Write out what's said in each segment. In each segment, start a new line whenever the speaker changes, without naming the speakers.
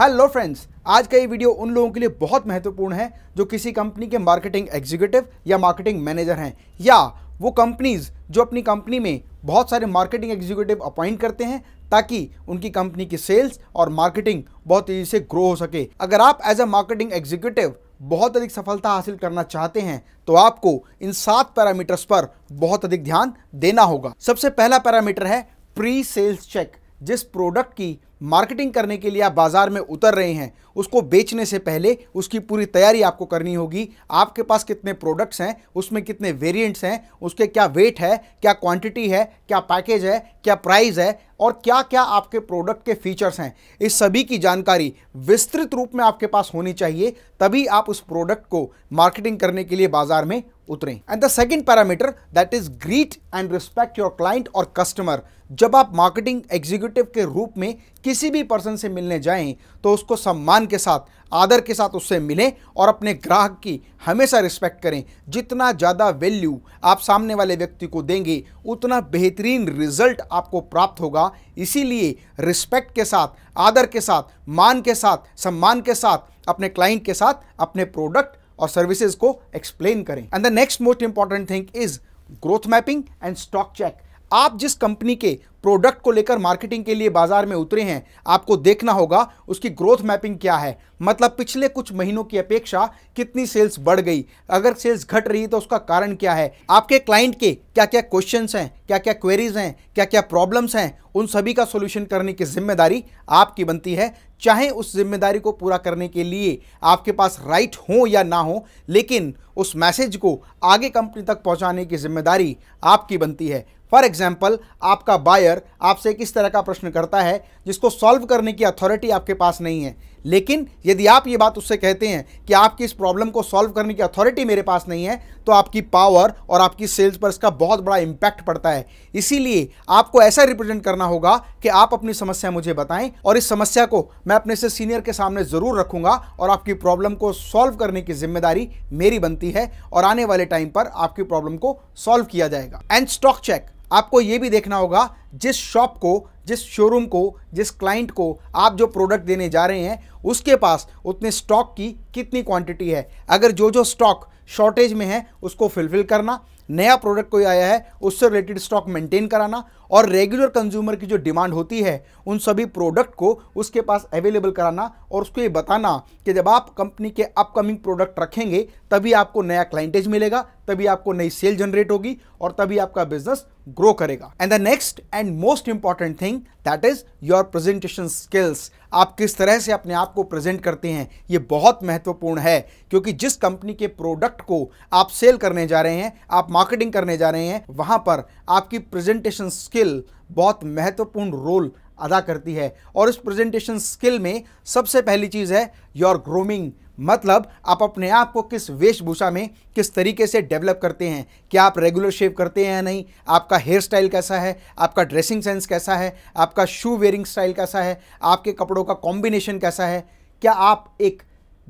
hello friends आज का ये वीडियो उन लोगों के लिए बहुत महत्वपूर्ण है जो किसी कंपनी के मार्केटिंग एग्जीक्यूटिव या मार्केटिंग मैनेजर हैं या वो कंपनीज़ जो अपनी कंपनी में बहुत सारे मार्केटिंग एग्जीक्यूटिव अपॉइंट करते हैं ताकि उनकी कंपनी की सेल्स और मार्केटिंग बहुत तेज़ी से ग्रो हो सके अगर आप एज अ मार्केटिंग एग्जीक्यूटिव बहुत अधिक सफलता हासिल करना चाहते हैं तो आपको इन सात पैरामीटर्स पर बहुत अधिक ध्यान देना होगा सबसे पहला पैरामीटर है प्री सेल्स चेक जिस प्रोडक्ट की मार्केटिंग करने के लिए आप बाज़ार में उतर रहे हैं उसको बेचने से पहले उसकी पूरी तैयारी आपको करनी होगी आपके पास कितने प्रोडक्ट्स हैं उसमें कितने वेरिएंट्स हैं उसके क्या वेट है क्या क्वांटिटी है क्या पैकेज है क्या प्राइस है और क्या क्या आपके प्रोडक्ट के फीचर्स हैं इस सभी की जानकारी विस्तृत रूप में आपके पास होनी चाहिए तभी आप उस प्रोडक्ट को मार्केटिंग करने के लिए बाज़ार में उतरें and the second parameter that is greet and respect your client और कस्टमर जब आप मार्केटिंग एग्जीक्यूटिव के रूप में किसी भी पर्सन से मिलने जाएं तो उसको सम्मान के साथ आदर के साथ उससे मिलें और अपने ग्राहक की हमेशा रिस्पेक्ट करें जितना ज़्यादा वैल्यू आप सामने वाले व्यक्ति को देंगे उतना बेहतरीन रिजल्ट आपको प्राप्त होगा इसीलिए रिस्पेक्ट के साथ आदर के साथ मान के साथ सम्मान के साथ अपने क्लाइंट के साथ अपने प्रोडक्ट और सर्विसेज को एक्सप्लेन करें and the next most important thing is growth mapping and stock check आप जिस कंपनी के प्रोडक्ट को लेकर मार्केटिंग के लिए बाजार में उतरे हैं आपको देखना होगा उसकी ग्रोथ मैपिंग क्या है मतलब पिछले कुछ महीनों की अपेक्षा कितनी सेल्स बढ़ गई अगर सेल्स घट रही तो उसका कारण क्या है आपके क्लाइंट के क्या क्या क्वेश्चंस हैं क्या क्या क्वेरीज हैं क्या क्या प्रॉब्लम्स हैं उन सभी का सोल्यूशन करने की जिम्मेदारी आपकी बनती है चाहे उस जिम्मेदारी को पूरा करने के लिए आपके पास राइट हो या ना हो लेकिन उस मैसेज को आगे कंपनी तक पहुंचाने की जिम्मेदारी आपकी बनती है फॉर एग्जाम्पल आपका बायर आपसे किस तरह का प्रश्न करता है जिसको सॉल्व करने की अथॉरिटी आपके पास नहीं है लेकिन यदि आप ये बात उससे कहते हैं कि आपकी इस प्रॉब्लम को सॉल्व करने की अथॉरिटी मेरे पास नहीं है तो आपकी पावर और आपकी सेल्स पर इसका बहुत बड़ा इम्पैक्ट पड़ता है इसीलिए आपको ऐसा रिप्रेजेंट करना होगा कि आप अपनी समस्या मुझे बताएं और इस समस्या को मैं अपने से सीनियर के सामने ज़रूर रखूंगा और आपकी प्रॉब्लम को सॉल्व करने की जिम्मेदारी मेरी बनती है और आने वाले टाइम पर आपकी प्रॉब्लम को सॉल्व किया जाएगा एंड स्टॉक चेक आपको ये भी देखना होगा जिस शॉप को जिस शोरूम को जिस क्लाइंट को आप जो प्रोडक्ट देने जा रहे हैं उसके पास उतने स्टॉक की कितनी क्वांटिटी है अगर जो जो स्टॉक शॉर्टेज में है उसको फुलफिल करना नया प्रोडक्ट कोई आया है उससे रिलेटेड स्टॉक मेंटेन कराना और रेगुलर कंज्यूमर की जो डिमांड होती है उन सभी प्रोडक्ट को उसके पास अवेलेबल कराना और उसको ये बताना कि जब आप कंपनी के अपकमिंग प्रोडक्ट रखेंगे तभी आपको नया क्लाइंटेज मिलेगा तभी आपको नई सेल जनरेट होगी और तभी आपका बिजनेस ग्रो करेगा and the next and most important thing that is your presentation skills आप किस तरह से अपने आप को प्रेजेंट करते हैं ये बहुत महत्वपूर्ण है क्योंकि जिस कंपनी के प्रोडक्ट प्रोडक्ट को आप सेल करने जा रहे हैं आप मार्केटिंग करने जा रहे हैं वहाँ पर आपकी प्रेजेंटेशन स्किल बहुत महत्वपूर्ण रोल अदा करती है और इस प्रेजेंटेशन स्किल में सबसे पहली चीज़ है योर ग्रोमिंग मतलब आप अपने आप को किस वेशभूषा में किस तरीके से डेवलप करते हैं क्या आप रेगुलर शेव करते हैं या नहीं आपका हेयर स्टाइल कैसा है आपका ड्रेसिंग सेंस कैसा है आपका शू वेयरिंग स्टाइल कैसा है आपके कपड़ों का कॉम्बिनेशन कैसा है क्या आप एक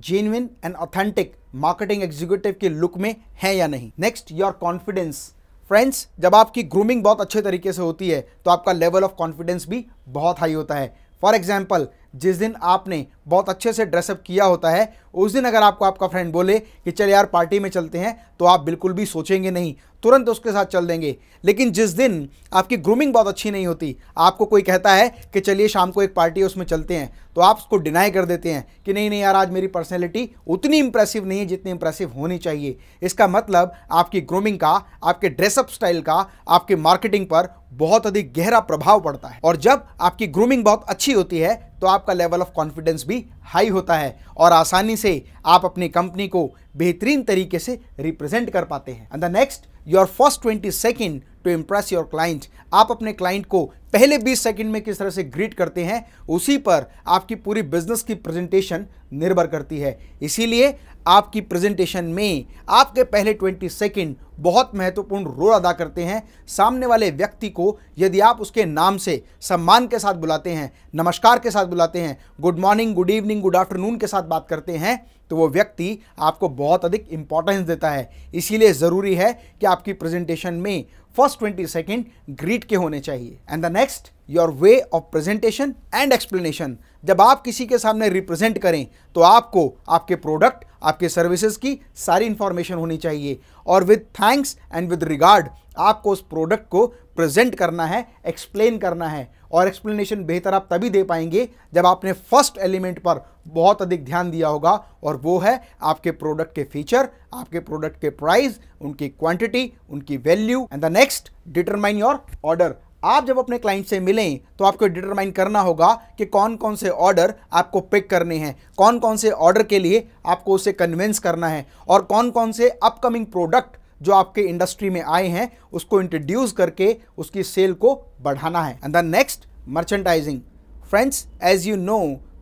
genuine and authentic marketing executive के लुक में है या नहीं नेक्स्ट योर कॉन्फिडेंस फ्रेंड्स जब आपकी ग्रूमिंग बहुत अच्छे तरीके से होती है तो आपका लेवल ऑफ कॉन्फिडेंस भी बहुत हाई होता है फॉर एग्जाम्पल जिस दिन आपने बहुत अच्छे से ड्रेसअप किया होता है उस दिन अगर आपको आपका फ्रेंड बोले कि चल यार पार्टी में चलते हैं तो आप बिल्कुल भी सोचेंगे नहीं तुरंत उसके साथ चल देंगे लेकिन जिस दिन आपकी ग्रूमिंग बहुत अच्छी नहीं होती आपको कोई कहता है कि चलिए शाम को एक पार्टी है उसमें चलते हैं तो आप उसको डिनाई कर देते हैं कि नहीं नहीं यार आज मेरी पर्सनैलिटी उतनी इंप्रेसिव नहीं है जितनी इंप्रेसिव होनी चाहिए इसका मतलब आपकी ग्रूमिंग का आपके ड्रेसअप स्टाइल का आपके मार्केटिंग पर बहुत अधिक गहरा प्रभाव पड़ता है और जब आपकी ग्रूमिंग बहुत अच्छी होती है तो आपका लेवल ऑफ कॉन्फिडेंस भी हाई होता है और आसानी से आप अपनी कंपनी को बेहतरीन तरीके से रिप्रेजेंट कर पाते हैं and the next your first twenty second to impress your client आप अपने क्लाइंट को पहले 20 सेकंड में किस तरह से ग्रीट करते हैं उसी पर आपकी पूरी बिजनेस की प्रेजेंटेशन निर्भर करती है इसीलिए आपकी प्रेजेंटेशन में आपके पहले 20 सेकंड बहुत महत्वपूर्ण रोल अदा करते हैं सामने वाले व्यक्ति को यदि आप उसके नाम से सम्मान के साथ बुलाते हैं नमस्कार के साथ बुलाते हैं good morning good evening good afternoon के साथ बात करते हैं तो वो व्यक्ति आपको बहुत अधिक इंपॉर्टेंस देता है इसीलिए ज़रूरी है कि आपकी प्रेजेंटेशन में फर्स्ट ट्वेंटी सेकेंड ग्रीट के होने चाहिए and the next next your way of presentation and explanation जब आप किसी के सामने रिप्रेजेंट करें तो आपको आपके प्रोडक्ट आपके सर्विसेज की सारी इंफॉर्मेशन होनी चाहिए और with thanks and with regard आपको उस प्रोडक्ट को प्रेजेंट करना है एक्सप्लेन करना है और एक्सप्लेनेशन बेहतर आप तभी दे पाएंगे जब आपने फर्स्ट एलिमेंट पर बहुत अधिक ध्यान दिया होगा और वो है आपके प्रोडक्ट के फीचर आपके प्रोडक्ट के प्राइस उनकी क्वांटिटी उनकी value and the next determine your order आप जब अपने क्लाइंट से मिलें तो आपको डिटरमाइन करना होगा कि कौन कौन से ऑर्डर आपको पिक करने हैं कौन कौन से ऑर्डर के लिए आपको उसे कन्विंस करना है और कौन कौन से अपकमिंग प्रोडक्ट जो आपके इंडस्ट्री में आए हैं उसको इंट्रोड्यूस करके उसकी सेल को बढ़ाना है and the next merchandising friends as you know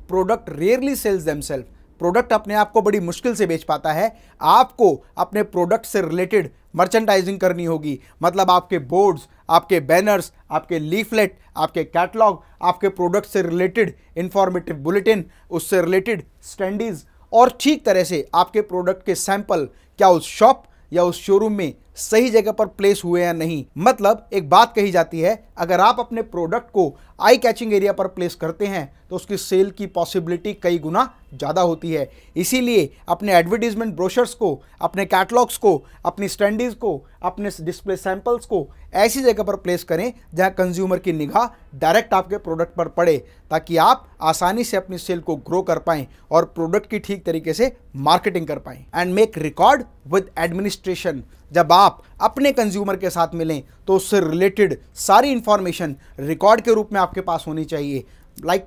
product rarely sells self product अपने आप को बड़ी मुश्किल से बेच पाता है आपको अपने प्रोडक्ट से रिलेटेड मर्चेंडाइजिंग करनी होगी मतलब आपके बोर्ड्स आपके बैनर्स आपके लीफलेट आपके कैटलॉग आपके प्रोडक्ट से रिलेटेड इंफॉर्मेटिव बुलेटिन उससे रिलेटेड स्टैंडीज और ठीक तरह से आपके प्रोडक्ट के सैंपल क्या उस शॉप या उस शोरूम में सही जगह पर प्लेस हुए या नहीं मतलब एक बात कही जाती है अगर आप अपने प्रोडक्ट को आई कैचिंग एरिया पर प्लेस करते हैं तो उसकी सेल की पॉसिबिलिटी कई गुना ज़्यादा होती है इसीलिए अपने एडवर्टीजमेंट ब्रोशर्स को अपने कैटलॉग्स को अपनी स्टैंडीज़ को अपने डिस्प्ले सैम्पल्स को ऐसी जगह पर प्लेस करें जहां कंज्यूमर की निगाह डायरेक्ट आपके प्रोडक्ट पर पड़े ताकि आप आसानी से अपनी सेल को ग्रो कर पाएँ और प्रोडक्ट की ठीक तरीके से मार्केटिंग कर पाएँ and make record with administration जब आप अपने कंज्यूमर के साथ मिलें तो उससे रिलेटेड सारी इंफॉर्मेशन रिकॉर्ड के रूप में आपके पास होनी चाहिए लाइक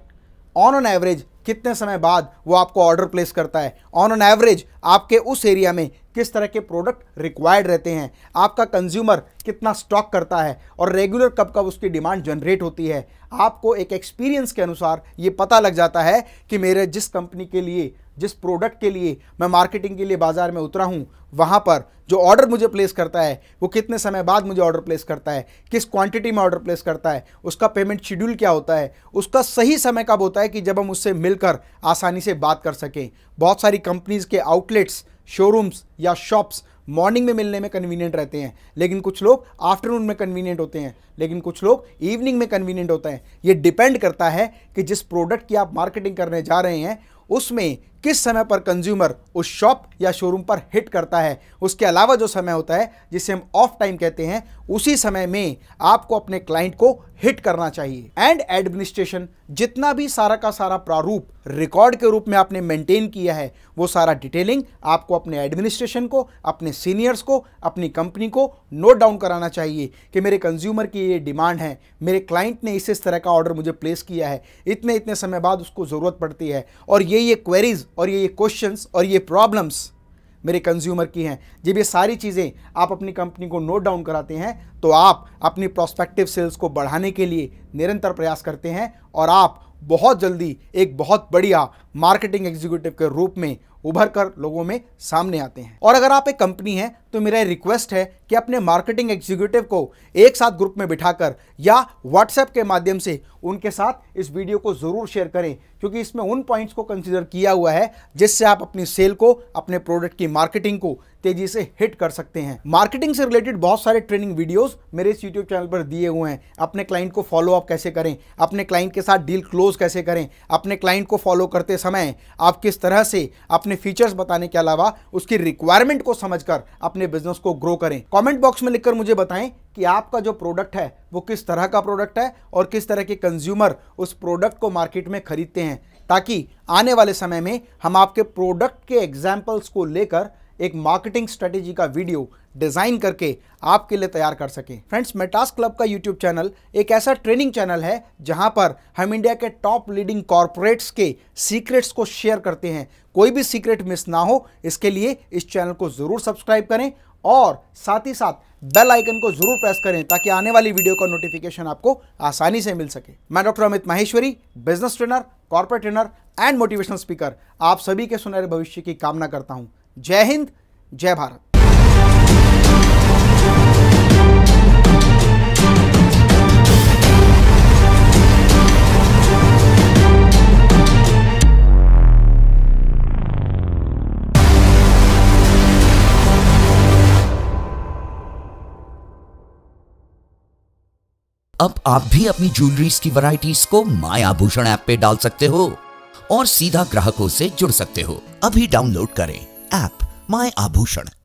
ऑन ऑन एवरेज कितने समय बाद वो आपको ऑर्डर प्लेस करता है ऑन एन एवरेज आपके उस एरिया में किस तरह के प्रोडक्ट रिक्वायर्ड रहते हैं आपका कंज्यूमर कितना स्टॉक करता है और रेगुलर कब कब उसकी डिमांड जनरेट होती है आपको एक एक्सपीरियंस के अनुसार ये पता लग जाता है कि मेरे जिस कंपनी के लिए जिस प्रोडक्ट के लिए मैं मार्केटिंग के लिए बाज़ार में उतरा हूँ वहाँ पर जो ऑर्डर मुझे प्लेस करता है वो कितने समय बाद मुझे ऑर्डर प्लेस करता है किस क्वांटिटी में ऑर्डर प्लेस करता है उसका पेमेंट शेड्यूल क्या होता है उसका सही समय कब होता है कि जब हम उससे मिलकर आसानी से बात कर सकें बहुत सारी कंपनीज़ के आउटलेट्स शोरूम्स या शॉप्स मॉर्निंग में मिलने में कन्वीनियंट रहते हैं लेकिन कुछ लोग आफ्टरनून में कन्वीनियंट होते हैं लेकिन कुछ लोग इवनिंग में कन्वीनियंट होते हैं ये डिपेंड करता है कि जिस प्रोडक्ट की आप मार्केटिंग करने जा रहे हैं उसमें किस समय पर कंज्यूमर उस शॉप या शोरूम पर हिट करता है उसके अलावा अलावा जो समय होता है जिसे हम ऑफ टाइम कहते हैं उसी समय में आपको अपने क्लाइंट को हिट करना चाहिए एंड एडमिनिस्ट्रेशन जितना भी सारा का सारा प्रारूप रिकॉर्ड के रूप में आपने मेंटेन किया है वो सारा डिटेलिंग आपको अपने एडमिनिस्ट्रेशन को अपने सीनियर्स को अपनी कंपनी को नोट डाउन कराना चाहिए कि मेरे कंज्यूमर की ये डिमांड है मेरे क्लाइंट ने इस इस तरह का ऑर्डर मुझे प्लेस किया है इतने इतने समय बाद उसको ज़रूरत पड़ती है और ये ये क्वेरीज और ये ये क्वेश्चन और ये प्रॉब्लम्स मेरे कंज्यूमर की हैं जब ये सारी चीज़ें आप अपनी कंपनी को नोट डाउन कराते हैं तो आप अपनी प्रोस्पेक्टिव सेल्स को बढ़ाने के लिए निरंतर प्रयास करते हैं और आप बहुत जल्दी एक बहुत बढ़िया मार्केटिंग एग्जीक्यूटिव के रूप में उभर कर लोगों में सामने आते हैं और अगर आप एक कंपनी है तो मेरा रिक्वेस्ट है कि अपने मार्केटिंग एग्जीक्यूटिव को एक साथ ग्रुप में बिठाकर या व्हाट्सएप के माध्यम से उनके साथ इस वीडियो को ज़रूर शेयर करें क्योंकि इसमें उन पॉइंट्स को कंसिडर किया हुआ है जिससे आप अपनी सेल को अपने प्रोडक्ट की मार्केटिंग को तेजी से हिट कर सकते हैं मार्केटिंग से रिलेटेड बहुत सारे ट्रेनिंग वीडियोस मेरे इस यूट्यूब चैनल पर दिए हुए हैं अपने क्लाइंट को फॉलो अप कैसे करें अपने क्लाइंट के साथ डील क्लोज कैसे करें अपने क्लाइंट को फॉलो करते समय आप किस तरह से अपने अपने फीचर्स बताने के अलावा उसकी रिक्वायरमेंट को समझकर अपने बिजनेस को ग्रो करें कमेंट बॉक्स में लिखकर मुझे बताएं कि आपका जो प्रोडक्ट है वो किस तरह का प्रोडक्ट है और किस तरह के कंज्यूमर उस प्रोडक्ट को मार्केट में खरीदते हैं ताकि आने वाले समय में हम आपके प्रोडक्ट के एग्जाम्पल्स को लेकर एक मार्केटिंग स्ट्रेटेजी का वीडियो डिज़ाइन करके आपके लिए तैयार कर सकें फ्रेंड्स मेटास क्लब का यूट्यूब चैनल एक ऐसा ट्रेनिंग चैनल है जहां पर हम इंडिया के टॉप लीडिंग कॉरपोरेट्स के सीक्रेट्स को शेयर करते हैं कोई भी सीक्रेट मिस ना हो इसके लिए इस चैनल को ज़रूर सब्सक्राइब करें और साथ ही साथ बेल आइकन को जरूर प्रेस करें ताकि आने वाली वीडियो का नोटिफिकेशन आपको आसानी से मिल सके मैं doctor Amit Maheshwari business trainer corporate trainer and motivational speaker आप सभी के सुनहरे भविष्य की कामना करता हूं जय हिंद जय भारत अब आप भी अपनी ज्वेलरीज की वैरायटीज को माय आभूषण ऐप पे डाल सकते हो और सीधा ग्राहकों से जुड़ सकते हो अभी डाउनलोड करें ऐप माय आभूषण